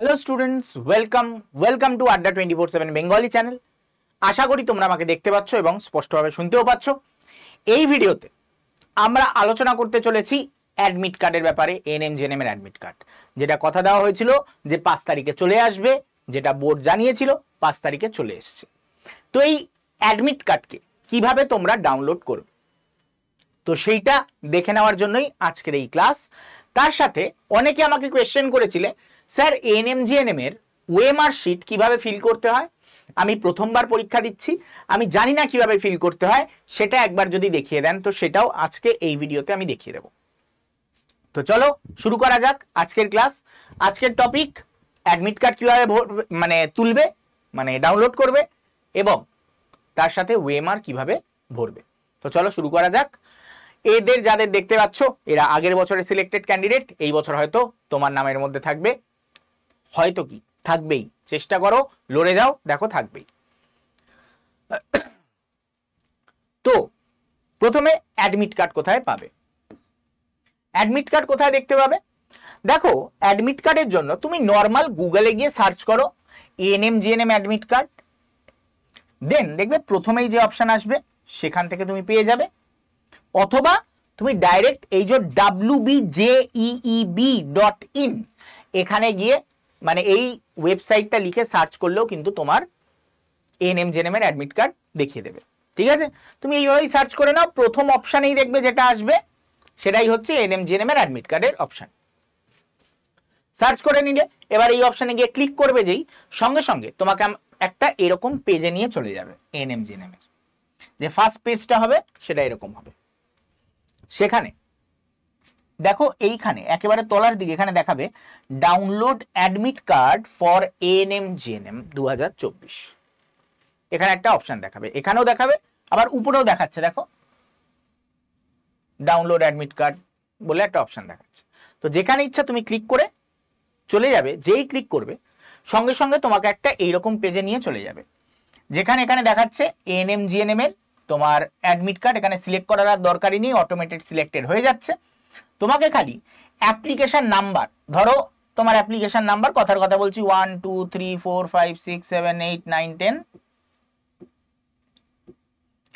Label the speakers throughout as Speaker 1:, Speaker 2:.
Speaker 1: hello students welcome welcome to Adda twenty four seven Bengali channel আশা করি তোমরা আমাকে দেখতে পাচ্ছ এবং স্পষ্টভাবে শুনতেও পাচ্ছ এই ভিডিওতে আমরা আলোচনা করতে চলেছি অ্যাডমিট কার্ডের ব্যাপারে এনএম জেনএমের অ্যাডমিট কার্ড যেটা কথা দেওয়া হয়েছিল যে পাঁচ তারিখে চলে আসবে যেটা বোর্ড জানিয়েছিল পাঁচ তারিখে চলে এসছে তো এই অ্যাডমিট কার্ডকে কিভাবে তোমরা ডাউনলোড করবে তো সেইটা দেখে নেওয়ার জন্যই আজকের এই ক্লাস তার সাথে অনেকে আমাকে কোয়েশ্চেন করেছিলে স্যার এনএমজিএনএম এর ওয়েমার শিট কীভাবে ফিল করতে হয় আমি প্রথমবার পরীক্ষা দিচ্ছি আমি জানি না কিভাবে ফিল করতে হয় সেটা একবার যদি দেখিয়ে দেন তো সেটাও আজকে এই ভিডিওতে আমি দেখিয়ে দেব তো চলো শুরু করা যাক আজকের ক্লাস আজকের টপিক অ্যাডমিট কার্ড কীভাবে মানে তুলবে মানে ডাউনলোড করবে এবং তার সাথে ওয়েমার কিভাবে ভরবে তো চলো শুরু করা যাক এদের যাদের দেখতে পাচ্ছ এরা আগের বছরের সিলেক্টেড ক্যান্ডিডেট এই বছর হয়তো তোমার নামের মধ্যে থাকবে হয়তো কি থাকবেই চেষ্টা করো লড়ে যাও দেখো থাকবেই তো প্রথমে অ্যাডমিট কার্ড কোথায় পাবে অ্যাডমিট কার্ড কোথায় দেখতে পাবে দেখো অ্যাডমিট কার্ডের জন্য তুমি নর্মাল গুগলে গিয়ে সার্চ করো ANM GNM admit card then দেখবে প্রথমেই যে অপশান আসবে সেখান থেকে তুমি পেয়ে যাবে অথবা তুমি ডাইরেক্ট এই যে W B JEE B dot in এখানে গিয়ে মানে এই ওয়েবসাইটটা লিখে সার্চ করলেও কিন্তু তোমার এএনএম জেনেমের অ্যাডমিট কার্ড দেখিয়ে দেবে ঠিক আছে তুমি এইভাবেই সার্চ করে নাও প্রথম অপশানেই দেখবে যেটা আসবে সেটাই হচ্ছে এম জেনেমের অ্যাডমিট কার্ডের অপশান সার্চ করে নিলে এবার এই অপশানে গিয়ে ক্লিক করবে যেই সঙ্গে সঙ্গে তোমাকে একটা এরকম পেজে নিয়ে চলে যাবে এএনএম জেনেমের যে ফার্স্ট পেজটা হবে সেটা এরকম হবে সেখানে দেখো এইখানে একেবারে তলার দিকে এখানে দেখাবে download admit card for ANM GNM দু এখানে একটা অপশান দেখাবে এখানেও দেখাবে আবার উপরেও দেখাচ্ছে দেখো ডাউনলোড অ্যাডমিট কার্ড বলে একটা অপশান দেখাচ্ছে তো যেখানে ইচ্ছা তুমি ক্লিক করে চলে যাবে যেই ক্লিক করবে সঙ্গে সঙ্গে তোমাকে একটা এইরকম পেজে নিয়ে চলে যাবে যেখানে এখানে দেখাচ্ছে এএনএম জিএনএম এর তোমার অ্যাডমিট কার্ড এখানে সিলেক্ট করার দরকারই নেই অটোমেটেড সিলেক্টেড হয়ে যাচ্ছে তোমাকে খালি অ্যাপ্লিকেশান নাম্বার ধরো তোমার অ্যাপ্লিকেশান নাম্বার কথার কথা বলছি one two three four five six seven eight nine ten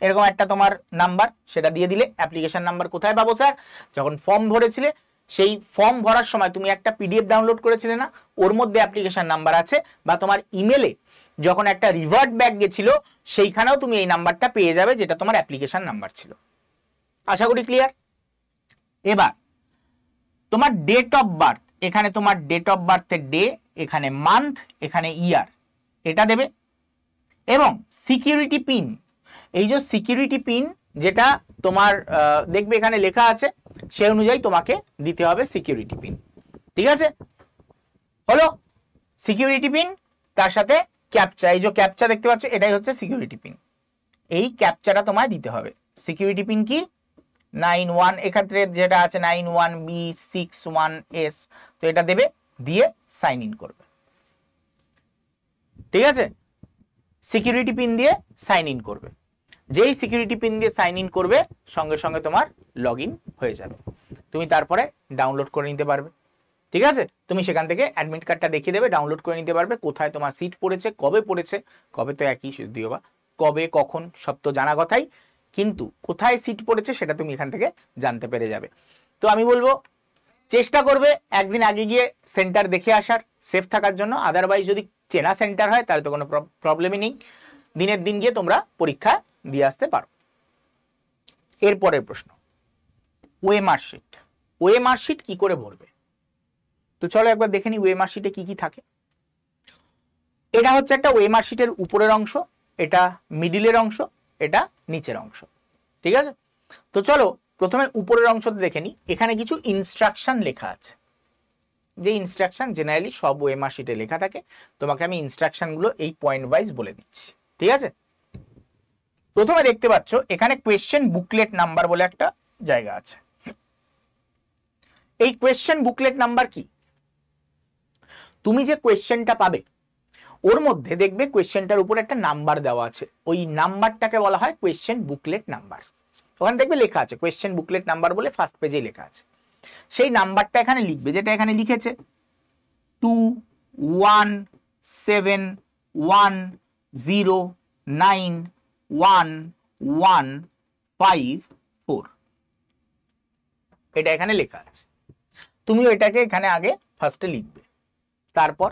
Speaker 1: এরকম একটা তোমার নাম্বার সেটা দিয়ে দিলে অ্যাপ্লিকেশান নাম্বার কোথায় পাবো স্যার যখন ফর্ম ভরেছিলে সেই ফর্ম ভরার সময় তুমি একটা পিডিএফ ডাউনলোড করেছিলে না ওর মধ্যে অ্যাপ্লিকেশান নাম্বার আছে বা তোমার ইমেলে যখন একটা রিভার্ট ব্যাগ গেছিল সেইখানেও তুমি এই নাম্বারটা পেয়ে যাবে যেটা তোমার অ্যাপ্লিকেশান নাম্বার ছিল আশা করি ক্লিয়ার এবার তোমার ডেট অফ বার্থ এখানে তোমার ডেট অফ বার্থের ডে এখানে মান্থ এখানে ইয়ার এটা দেবে এবং সিকিউরিটি পিন এই যে সিকিউরিটি পিন যেটা তোমার দেখবে এখানে লেখা আছে সেই অনুযায়ী তোমাকে দিতে হবে সিকিউরিটি পিন ঠিক আছে হলো সিকিউরিটি পিন তার সাথে ক্যাপচা এই যে ক্যাপচা দেখতে পাচ্ছ এটাই হচ্ছে সিকিউরিটি পিন এই ক্যাপচাটা তোমায় দিতে হবে সিকিউরিটি পিন কি নাইন ওয়ান এক্ষেত্রে যেটা আছে nine one B six one S তো এটা দেবে দিয়ে সাইন ইন করবে ঠিক আছে সিকিউরিটি পিন দিয়ে সাইন ইন করবে যেই সিকিউরিটি পিন দিয়ে সাইন ইন করবে সঙ্গে সঙ্গে তোমার লগ হয়ে যাবে তুমি তারপরে ডাউনলোড করে নিতে পারবে ঠিক আছে তুমি সেখান থেকে অ্যাডমিট কার্ডটা দেখিয়ে দেবে ডাউনলোড করে নিতে পারবে কোথায় তোমার সিট পড়েছে কবে পড়েছে কবে তো একই যদিও বা কবে কখন সব তো জানা কথাই কিন্তু কোথায় সিট পড়েছে সেটা তুমি এখান থেকে জানতে পেরে যাবে তো আমি বলবো চেষ্টা করবে একদিন আগে গিয়ে সেন্টার দেখে আসার সেফ থাকার জন্য আদারওয়াইজ যদি চেনা সেন্টার হয় তাহলে তো কোনো প্রবলেমই নেই দিনের দিন গিয়ে তোমরা পরীক্ষা দিয়ে আসতে পারো এরপরের প্রশ্ন ওয়ে মার্কশিট ওয়ে মার্কশিট কি করে ভরবে তো চলো একবার দেখে নিই ওয়ে মার্কশিটে কি কি থাকে এটা হচ্ছে একটা ওয়ে মার্কশিটের উপরের অংশ এটা মিডিলের অংশ এটা নিচের অংশ ঠিক আছে তো চলো প্রথমে উপরের অংশতে দেখে নিই এখানে কিছু ইনস্ট্রাকশন লেখা আছে যে ইনস্ট্রাকশন জেনারেলি সব ওয়েমার শিটে লেখা থাকে তোমাকে আমি ইনস্ট্রাকশনগুলো এই পয়েন্ট ওয়াইজ বলে দিচ্ছি ঠিক আছে প্রথমে দেখতে পাচ্ছ এখানে কোয়েশ্চেন বুকলেট নাম্বার বলে একটা জায়গা আছে এই কোয়েশ্চেন বুকলেট নাম্বার কি তুমি যে কোয়েশ্চেনটা পাবে ওর মধ্যে দেখবে কোয়েশ্চেনটার উপর একটা নাম্বার দেওয়া আছে ওই নাম্বারটাকে বলা হয় কোয়েশ্চেন বুকলেট নাম্বার ওখানে দেখবে লেখা আছে কোয়েশ্চেন বুকলেট নাম্বার বলে ফার্স্ট পেজে লেখা আছে সেই নাম্বারটা এখানে লিখবে যেটা এখানে লিখেছে two one seven one zero nine one one five four এটা এখানে লেখা আছে তুমিও এটাকে এখানে আগে ফার্স্টে লিখবে তারপর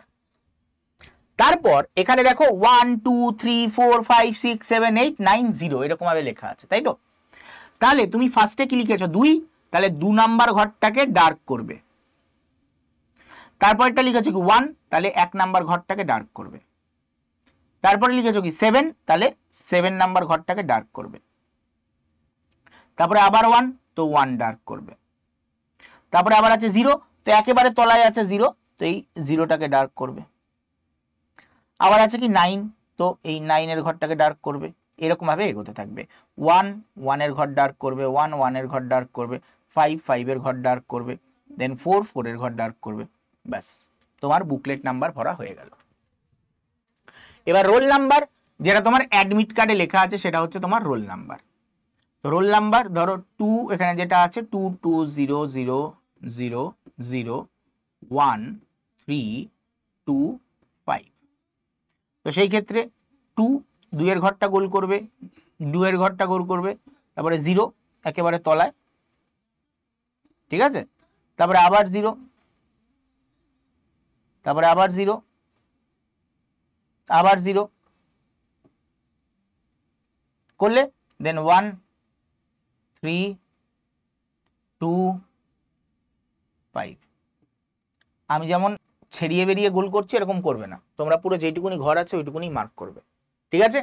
Speaker 1: তারপর এখানে দেখো one two three four five six seven eight nine zero এরকমভাবে লেখা আছে তাই তো তাহলে তুমি ফার্স্টে কি লিখেছো দুই তাহলে দু নাম্বার ঘরটাকে ডার্ক করবে তারপরটা লিখেছো কি ওয়ান তাহলে এক নাম্বার ঘরটাকে ডার্ক করবে তারপরে লিখেছো কি সেভেন তাহলে সেভেন নাম্বার ঘরটাকে ডার্ক করবে তারপরে আবার ওয়ান তো ওয়ান ডার্ক করবে তারপরে আবার আছে জিরো তো একেবারে তলায় আছে জিরো তো এই জিরোটাকে ডার্ক করবে আবার আছে কি নাইন তো এই নাইনের ঘরটাকে ডার্ক করবে এরকমভাবে এগোতে থাকবে ওয়ান ওয়ানের ঘর ডার্ক করবে ওয়ান ওয়ানের ঘর ডার্ক করবে ফাইভ ফাইভের ঘর ডার্ক করবে দেন ফোর ফোরের ঘর ডার্ক করবে ব্যাস তোমার বুকলেট নাম্বার ভরা হয়ে গেল এবার রোল নাম্বার যেটা তোমার অ্যাডমিট কার্ডে লেখা আছে সেটা হচ্ছে তোমার রোল নাম্বার তো রোল নাম্বার ধরো টু এখানে যেটা আছে two two zero zero zero zero one three two তো সেই ক্ষেত্রে টু দুইয়ের ঘরটা গোল করবে দুয়ের ঘরটা গোল করবে তারপরে জিরো একেবারে তলায় ঠিক আছে তারপরে আবার জিরো তারপরে আবার জিরো আবার জিরো করলে then one three two five আমি যেমন ছেড়িয়ে বেরিয়ে গোল করছে এরকম করবে না তোমরা পুরো যেটুকুনি ঘর আছে ওইটুকুনি মার্ক করবে ঠিক আছে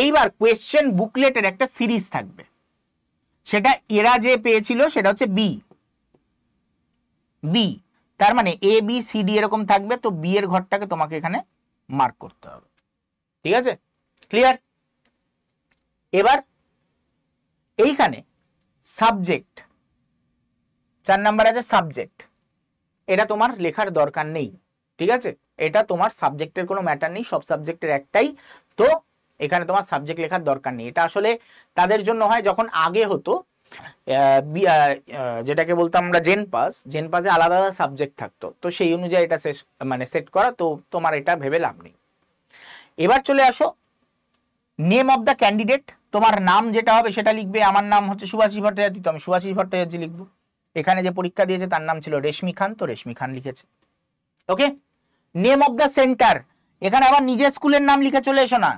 Speaker 1: এইবার কোয়েশ্চেন বুকলেটের একটা সিরিজ থাকবে সেটা এরা যে পেয়েছিল সেটা হচ্ছে বি বি তার মানে এ বি সি ডি এরকম থাকবে তো বি এর ঘরটাকে তোমাকে এখানে মার্ক করতে হবে ঠিক আছে ক্লিয়ার এবার এইখানে সাবজেক্ট চার নাম্বার আছে সাবজেক্ট এটা তোমার লেখার দরকার নেই ঠিক আছে এটা তোমার সাবজেক্টের কোনো ম্যাটার নেই সব সাবজেক্টের একটাই তো এখানে তোমার সাবজেক্ট লেখার দরকার নেই এটা আসলে তাদের জন্য হয় যখন আগে হতো যেটাকে বলতাম আমরা জেন পাস জেন পাসে আলাদা আলাদা সাবজেক্ট থাকতো তো সেই অনুযায়ী এটা মানে সেট করা তো তোমার এটা ভেবে লাভ নেই এবার চলে আসো নেম অব দ্য ক্যান্ডিডেট তোমার নাম যেটা হবে সেটা লিখবে আমার নাম হচ্ছে সুভাষী ভট্টাচার্য তো আমি সুভাষী ভট্টাচার্য লিখবো এখানে যে পরীক্ষা দিয়েছে তার নাম ছিল রেশমি খান তো রেশমি খান লিখেছে okay name of the centre এখানে আবার নিজের স্কুলের নাম লিখে চলে এসো না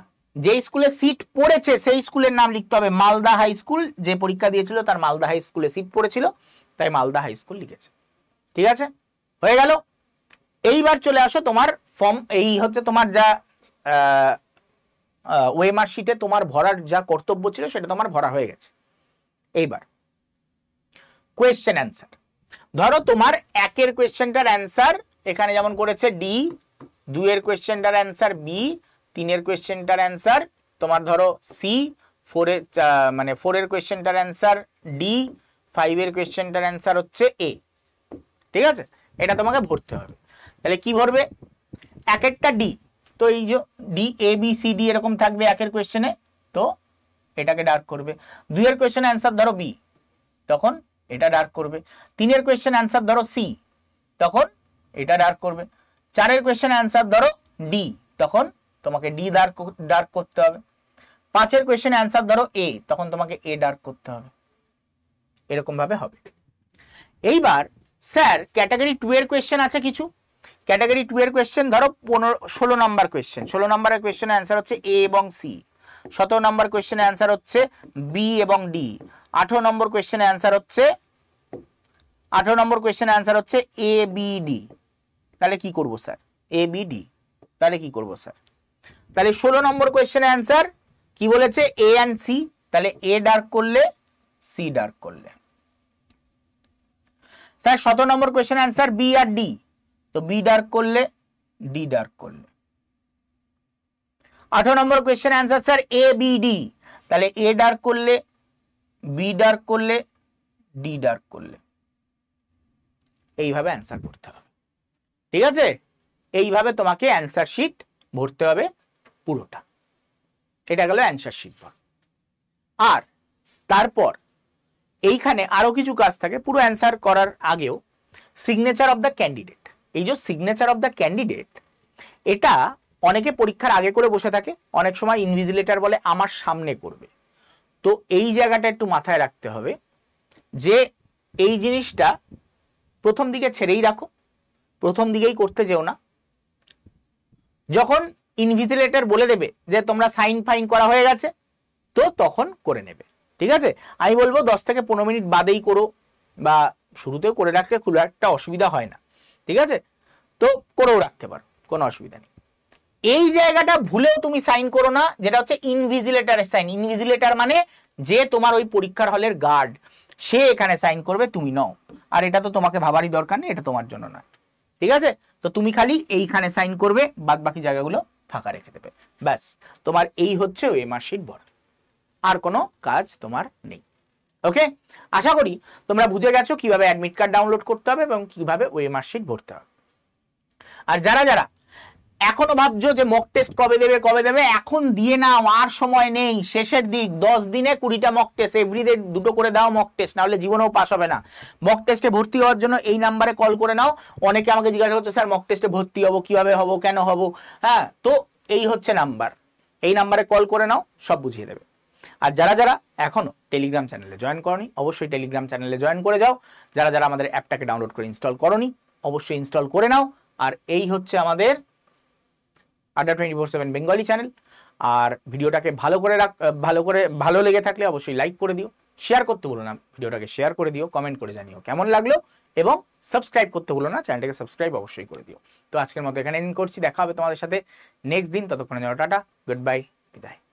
Speaker 1: যে স্কুলে সিট পড়েছে সেই স্কুলের নাম লিখতে হবে মালদা হাই স্কুল যে পরীক্ষা দিয়েছিল তার মালদা হাই স্কুলে সিট পড়েছিল তাই মালদা হাই স্কুল লিখেছে ঠিক আছে হয়ে গেল এইবার চলে আসো তোমার ফর্ম এই হচ্ছে তোমার যা ওয়েমার শিটে তোমার ভরার যা কর্তব্য ছিল সেটা তোমার ভরা হয়ে গেছে এইবার কোয়েশ্চেন অ্যান্সার ধরো তোমার একের কোয়েশ্চেনটার অ্যান্সার এখানে যেমন করেছে ডি দুইয়ের কোয়েশ্চেনটার অ্যান্সার বি তিনের কোয়েশ্চেনটার অ্যান্সার তোমার ধরো সি ফোরের মানে ফোরের কোয়েশ্চেনটার অ্যান্সার ডি ফাইভের কোয়েশ্চেনটার অ্যান্সার হচ্ছে এ ঠিক আছে এটা তোমাকে ভরতে হবে তাহলে কি ভরবে এক একটা ডি তো এই যে D A B C D এরকম থাকবে একের কোয়েশ্চেনে তো এটাকে ডার্ক করবে দুয়ের কোয়েশ্চেনে অ্যান্সার ধরো বি তখন এটা ডার্ক করবে তিনের কোয়েশ্চেন অ্যান্সার ধরো সি তখন এটা ডার্ক করবে চারের কোয়েশ্চেন অ্যান্সার ধরো ডি তখন তোমাকে ডি ডার্ক ডার্ক করতে হবে পাঁচের কোয়েশ্চেন অ্যান্সার ধরো এ তখন তোমাকে এ ডার্ক করতে হবে এরকমভাবে হবে এইবার স্যার ক্যাটাগরি টু এর কোয়েশ্চেন আছে কিছু ক্যাটাগরি টু এর কোয়েশ্চেন ধরো পনেরো ষোলো নম্বর কোয়েশ্চেন ষোলো নম্বরের কোয়েশ্চেন অ্যান্সার হচ্ছে এ এবং সি সতেরো নম্বর কোয়েশ্চেনের অ্যান্সার হচ্ছে বি এবং ডি আঠেরো নম্বর কোয়েশ্চেনের অ্যান্সার হচ্ছে আঠেরো নম্বর কোয়েশ্চেনের অ্যান্সার হচ্ছে এ বি তাহলে কি করব স্যার এ বি তাহলে কি করব স্যার তাহলে ষোলো নম্বর কোয়েশ্চেনের অ্যান্সার কি বলেছে এ অ্যান্ড সি তাহলে এ ডার্ক করলে সি ডার্ক করলে স্যার সতেরো নম্বর কোয়েশ্চেন অ্যান্সার বি আর ডি তো বি ডার্ক করলে ডি ডার্ক করলে আঠারো নম্বর question answer sir A B D তাহলে এ ডার্ক করলে বি ডার্ক করলে ডি ডার্ক করলে এইভাবে অ্যান্সার করতে হবে ঠিক আছে এইভাবে তোমাকে অ্যান্সার শিট ভরতে হবে পুরোটা এটা গেল অ্যান্সার শিট ভর আর তারপর এইখানে আরও কিছু কাজ থাকে পুরো অ্যান্সার করার আগেও সিগনেচার অব দ্য ক্যান্ডিডেট এই যে সিগনেচার অব দ্য ক্যান্ডিডেট এটা অনেকে পরীক্ষার আগে করে বসে থাকে অনেক সময় ইনভিজিলেটার বলে আমার সামনে করবে তো এই জায়গাটা একটু মাথায় রাখতে হবে যে এই জিনিসটা প্রথম দিকে ছেড়েই রাখো প্রথম দিকেই করতে যেও না যখন ইনভিজিলেটার বলে দেবে যে তোমরা সাইন ফাইন করা হয়ে গেছে তো তখন করে নেবে ঠিক আছে আমি বলবো দশ থেকে পনেরো মিনিট বাদেই করো বা শুরুতেও করে রাখলে খুব একটা অসুবিধা হয় না ঠিক আছে তো করেও রাখতে পারো কোনো অসুবিধা নেই এই জায়গাটা ভুলেও তুমি সাইন করো না যেটা হচ্ছে ইনভিজিলেটারের সাইন ইনভিজিলেটার মানে যে তোমার ওই পরীক্ষার হলের গার্ড সে এখানে সাইন করবে তুমি নও আর এটা তো তোমাকে ভাবারই দরকার নেই এটা তোমার জন্য নয় ঠিক আছে তো তুমি খালি এইখানে সাইন করবে বাদ বাকি জায়গাগুলো ফাঁকা রেখে দেবে ব্যাস তোমার এই হচ্ছে ওই মার্কশিট ভরা আর কোনো কাজ তোমার নেই ওকে আশা করি তোমরা বুঝে গেছো কিভাবে অ্যাডমিট কার্ড ডাউনলোড করতে হবে এবং কিভাবে ওয়েমার শিট ভরতে হবে আর যারা যারা এখনো ভাবছো যে মক টেস্ট কবে দেবে কবে দেবে এখন দিয়ে নাও আর সময় নেই শেষের দিক দশ দিনে কুড়িটা মক টেস্ট এভরিডে দুটো করে দাও মক টেস্ট নাহলে জীবনেও পাস হবে না মক টেস্টে ভর্তি হওয়ার জন্য এই নাম্বারে কল করে নাও অনেকে আমাকে জিজ্ঞাসা করছে স্যার মক টেস্টে ভর্তি হবো কিভাবে হবো কেন হবো হ্যাঁ তো এই হচ্ছে নাম্বার এই নাম্বারে কল করে নাও সব বুঝিয়ে দেবে আর যারা যারা এখনও টেলিগ্রাম চ্যানেলে জয়েন করনি অবশ্যই টেলিগ্রাম চ্যানেলে জয়েন করে যাও যারা যারা আমাদের অ্যাপটাকে ডাউনলোড করে ইনস্টল করনি অবশ্যই ইনস্টল করে নাও আর এই হচ্ছে আমাদের Adda twenty four seven Bengali channel আর ভিডিওটাকে ভালো করে রাখ ভালো করে ভালো লেগে থাকলে অবশ্যই লাইক করে দিও শেয়ার করতে বলো না ভিডিওটাকে শেয়ার করে দিও কমেন্ট করে জানিও কেমন লাগলো এবং সাবস্ক্রাইব করতে বলো না চ্যানেলটাকে সাবস্ক্রাইব অবশ্যই করে দিও তো আজকের মতো এখানে করছি দেখা হবে তোমাদের সাথে নেক্সট দিন ততক্ষণে টাটা গুড বাই বিদায়